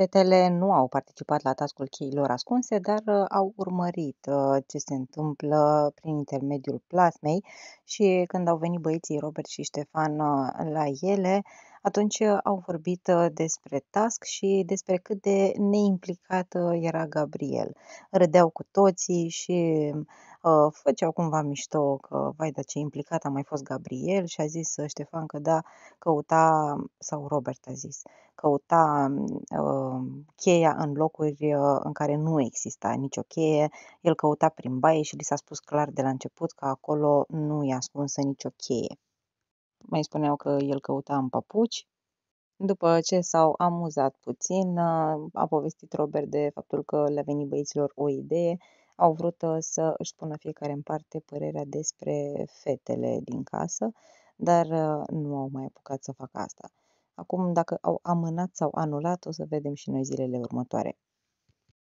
Fetele nu au participat la tascul cheilor ascunse, dar uh, au urmărit uh, ce se întâmplă prin intermediul plasmei și când au venit băieții Robert și Ștefan uh, la ele, atunci au vorbit despre task și despre cât de neimplicat era Gabriel. Râdeau cu toții și Ă, făceau cumva mișto că, vai, dar ce implicat a mai fost Gabriel și a zis ă, Ștefan că da, căuta, sau Robert a zis, căuta uh, cheia în locuri uh, în care nu exista nicio cheie, el căuta prin baie și li s-a spus clar de la început că acolo nu i-a ascunsă nicio cheie. Mai spuneau că el căuta în papuci, după ce s-au amuzat puțin, a povestit Robert de faptul că le-a venit băieților o idee au vrut uh, să își pună fiecare în parte părerea despre fetele din casă, dar uh, nu au mai apucat să facă asta. Acum, dacă au amânat sau anulat, o să vedem și noi zilele următoare.